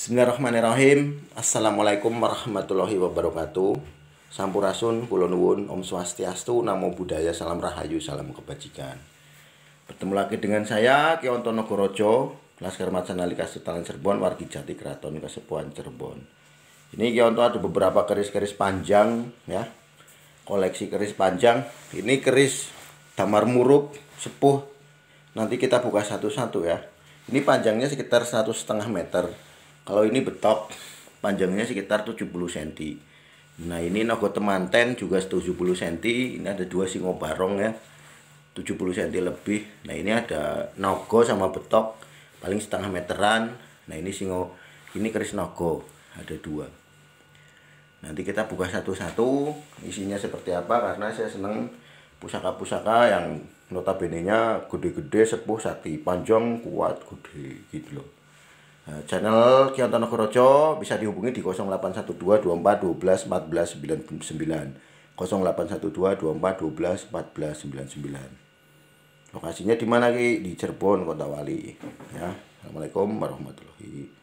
Bismillahirrahmanirrahim. Assalamualaikum warahmatullahi wabarakatuh. Sampurasun, kula Om Swastiastu, Namo Buddhaya, Salam Rahayu, Salam Kebajikan. Bertemu lagi dengan saya Kionto Nogorojo, Laskar Macanalika Sutalan Cirebon, Wargi Jati Keraton Kasepuan Cerbon. Ini Kionto ada beberapa keris-keris panjang ya. Koleksi keris panjang. Ini keris damar muruk, sepuh nanti kita buka satu-satu ya ini panjangnya sekitar satu setengah meter kalau ini betok panjangnya sekitar 70 cm. Nah, ini nogo temanten juga 70 cm. Ini ada dua singo barong ya. 70 cm lebih. Nah, ini ada nogo sama betok paling setengah meteran. Nah, ini singo ini keris nogo ada dua. Nanti kita buka satu-satu isinya seperti apa karena saya seneng pusaka-pusaka yang notabene-nya gede-gede sepuh sakti panjang kuat gede gitu loh. Eh, channel Kiantono Kuroco bisa dihubungi di 0812 24 12 14 0812 24 12 14 lokasinya di mana Ki di Cirebon Kota Wali ya Assalamualaikum warahmatullahi wabarakatuh